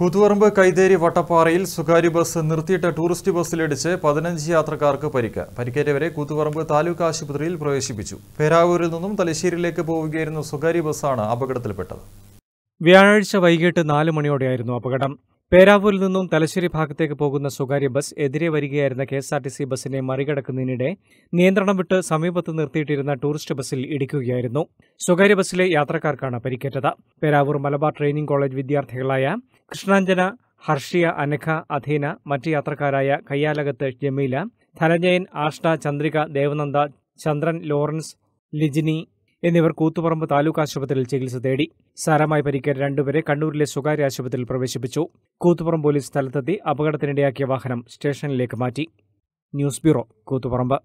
കൂത്തുപറമ്പ് കൈതേരി വട്ടപ്പാറയിൽ സ്വകാര്യ ബസ് നിർത്തിയിട്ട ടൂറിസ്റ്റ് ബസ്സിലിടിച്ച് പതിനഞ്ച് യാത്രക്കാർക്ക് പരിക്ക് പരിക്കേറ്റവരെ കൂത്തുപറമ്പ് താലൂക്ക് ആശുപത്രിയിൽ പ്രവേശിപ്പിച്ചു പേരാവൂരിൽ നിന്നും തലശ്ശേരിയിലേക്ക് പോവുകയായിരുന്ന സ്വകാര്യ ബസ്സാണ് അപകടത്തിൽപ്പെട്ടത് വ്യാഴാഴ്ച വൈകിട്ട് നാല് മണിയോടെയായിരുന്നു അപകടം പേരാവൂരിൽ നിന്നും തലശ്ശേരി ഭാഗത്തേക്ക് പോകുന്ന സ്വകാര്യ ബസ് എതിരെ വരികയായിരുന്ന K S R T C ബസ്സിനെ മറികടക്കുന്നതിനിടെ നിയന്ത്രണം വിട്ട് സമീപത്ത് നിർത്തിയിട്ടിരുന്ന ടൂറിസ്റ്റ് ബസ്സിൽ ഇടിക്കുകയായിരുന്നു സ്വകാര്യ ബസ്സിലെ യാത്രക്കാർക്കാണ് പരിക്കേറ്റത് പേരാവൂർ മലബാർ ട്രെയിനിംഗ് കോളേജ് വിദ്യാർത്ഥികളായ കൃഷ്ണാഞ്ജന ഹർഷിയ അനഖ അധീന മറ്റ് യാത്രക്കാരായ കയ്യാലകത്ത് ജമീല ധനജയൻ ആഷ്ട ചന്ദ്രിക ദേവനന്ദ ചന്ദ്രൻ ലോറൻസ് ലിജിനി എന്നിവർ കൂത്തുപറമ്പ് താലൂക്ക് ആശുപത്രിയിൽ ചികിത്സ തേടി സാരമായി പരിക്കേറ്റ രണ്ടുപേരെ കണ്ണൂരിലെ സ്വകാര്യ ആശുപത്രിയിൽ പ്രവേശിപ്പിച്ചു കൂത്തുപറമ്പ് പോലീസ് സ്ഥലത്തെത്തി അപകടത്തിനിടയാക്കിയ വാഹനം സ്റ്റേഷനിലേക്ക് മാറ്റി ന്യൂസ് ബ്യൂറോ കൂത്തുപറമ്പ്